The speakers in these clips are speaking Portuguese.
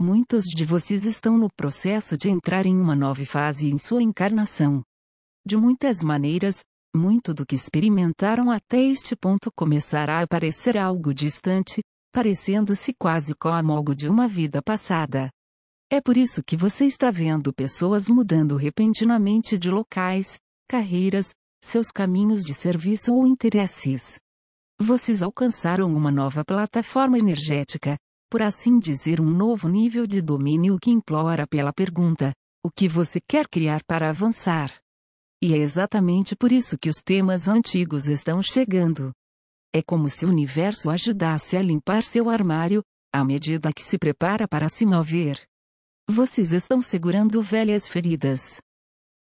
Muitos de vocês estão no processo de entrar em uma nova fase em sua encarnação. De muitas maneiras, muito do que experimentaram até este ponto começará a parecer algo distante, parecendo-se quase como algo de uma vida passada. É por isso que você está vendo pessoas mudando repentinamente de locais, carreiras, seus caminhos de serviço ou interesses. Vocês alcançaram uma nova plataforma energética, por assim dizer, um novo nível de domínio que implora pela pergunta: o que você quer criar para avançar? E é exatamente por isso que os temas antigos estão chegando. É como se o universo ajudasse a limpar seu armário, à medida que se prepara para se mover. Vocês estão segurando velhas feridas.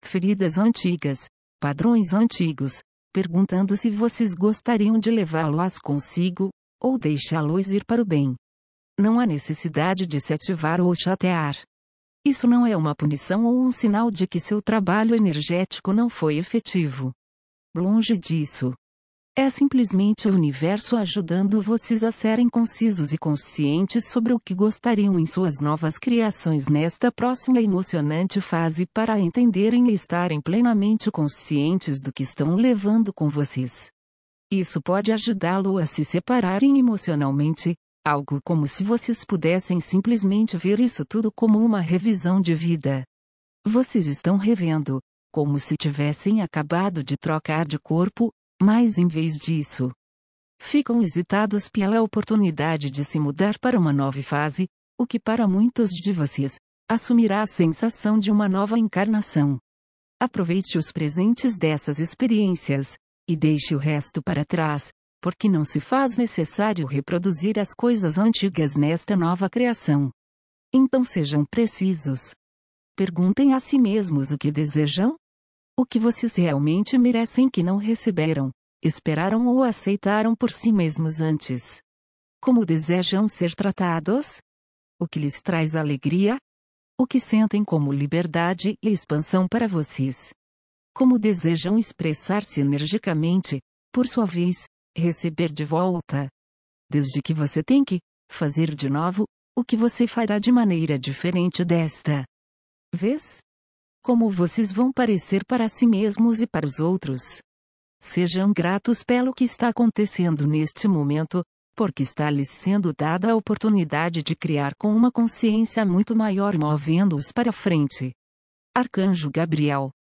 Feridas antigas, padrões antigos, perguntando se vocês gostariam de levá-los consigo, ou deixá-los ir para o bem não há necessidade de se ativar ou chatear. Isso não é uma punição ou um sinal de que seu trabalho energético não foi efetivo. Longe disso. É simplesmente o universo ajudando vocês a serem concisos e conscientes sobre o que gostariam em suas novas criações nesta próxima emocionante fase para entenderem e estarem plenamente conscientes do que estão levando com vocês. Isso pode ajudá-lo a se separarem emocionalmente, Algo como se vocês pudessem simplesmente ver isso tudo como uma revisão de vida. Vocês estão revendo, como se tivessem acabado de trocar de corpo, mas em vez disso, ficam hesitados pela oportunidade de se mudar para uma nova fase, o que para muitos de vocês assumirá a sensação de uma nova encarnação. Aproveite os presentes dessas experiências e deixe o resto para trás, porque não se faz necessário reproduzir as coisas antigas nesta nova criação. Então sejam precisos. Perguntem a si mesmos o que desejam? O que vocês realmente merecem que não receberam, esperaram ou aceitaram por si mesmos antes? Como desejam ser tratados? O que lhes traz alegria? O que sentem como liberdade e expansão para vocês? Como desejam expressar-se energicamente, por sua vez, receber de volta. Desde que você tem que fazer de novo o que você fará de maneira diferente desta vez. Como vocês vão parecer para si mesmos e para os outros. Sejam gratos pelo que está acontecendo neste momento, porque está lhes sendo dada a oportunidade de criar com uma consciência muito maior movendo-os para frente. Arcanjo Gabriel